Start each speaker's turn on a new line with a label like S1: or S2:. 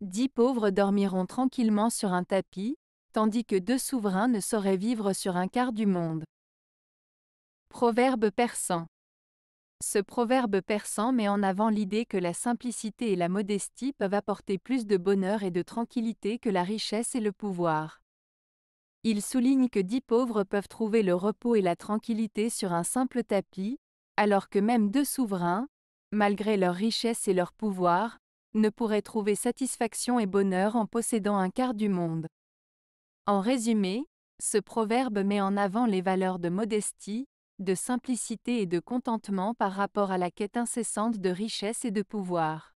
S1: Dix pauvres dormiront tranquillement sur un tapis, tandis que deux souverains ne sauraient vivre sur un quart du monde. Proverbe persan. Ce proverbe persan met en avant l'idée que la simplicité et la modestie peuvent apporter plus de bonheur et de tranquillité que la richesse et le pouvoir. Il souligne que dix pauvres peuvent trouver le repos et la tranquillité sur un simple tapis, alors que même deux souverains, malgré leur richesse et leur pouvoir, ne pourrait trouver satisfaction et bonheur en possédant un quart du monde. En résumé, ce proverbe met en avant les valeurs de modestie, de simplicité et de contentement par rapport à la quête incessante de richesse et de pouvoir.